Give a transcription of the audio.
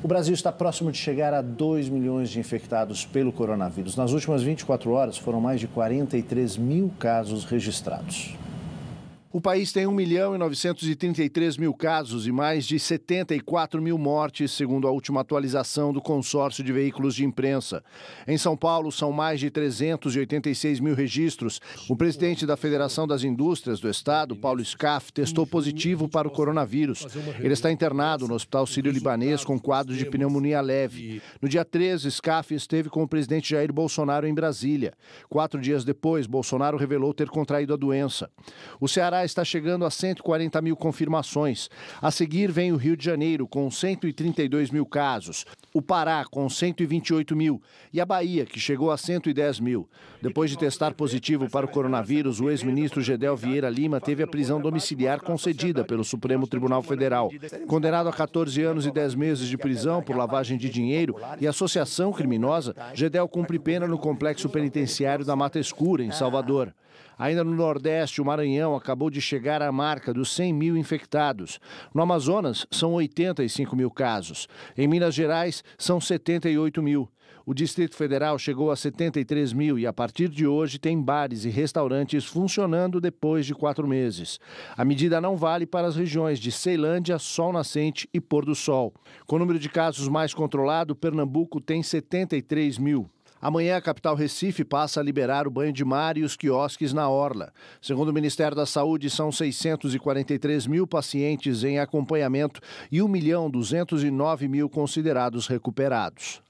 O Brasil está próximo de chegar a 2 milhões de infectados pelo coronavírus. Nas últimas 24 horas, foram mais de 43 mil casos registrados. O país tem 1 milhão e 933 mil casos e mais de 74 mil mortes, segundo a última atualização do consórcio de veículos de imprensa. Em São Paulo, são mais de 386 mil registros. O presidente da Federação das Indústrias do Estado, Paulo Scaff, testou positivo para o coronavírus. Ele está internado no Hospital Sírio-Libanês com quadro de pneumonia leve. No dia 13, Scaff esteve com o presidente Jair Bolsonaro em Brasília. Quatro dias depois, Bolsonaro revelou ter contraído a doença. O Ceará está chegando a 140 mil confirmações. A seguir vem o Rio de Janeiro, com 132 mil casos. O Pará, com 128 mil. E a Bahia, que chegou a 110 mil. Depois de testar positivo para o coronavírus, o ex-ministro Gedel Vieira Lima teve a prisão domiciliar concedida pelo Supremo Tribunal Federal. Condenado a 14 anos e 10 meses de prisão por lavagem de dinheiro e associação criminosa, Gedel cumpre pena no complexo penitenciário da Mata Escura, em Salvador. Ainda no Nordeste, o Maranhão acabou acabou de chegar à marca dos 100 mil infectados. No Amazonas, são 85 mil casos. Em Minas Gerais, são 78 mil. O Distrito Federal chegou a 73 mil e, a partir de hoje, tem bares e restaurantes funcionando depois de quatro meses. A medida não vale para as regiões de Ceilândia, Sol Nascente e Pôr do Sol. Com o número de casos mais controlado, Pernambuco tem 73 mil. Amanhã, a capital Recife passa a liberar o banho de mar e os quiosques na Orla. Segundo o Ministério da Saúde, são 643 mil pacientes em acompanhamento e 1 milhão 209 mil considerados recuperados.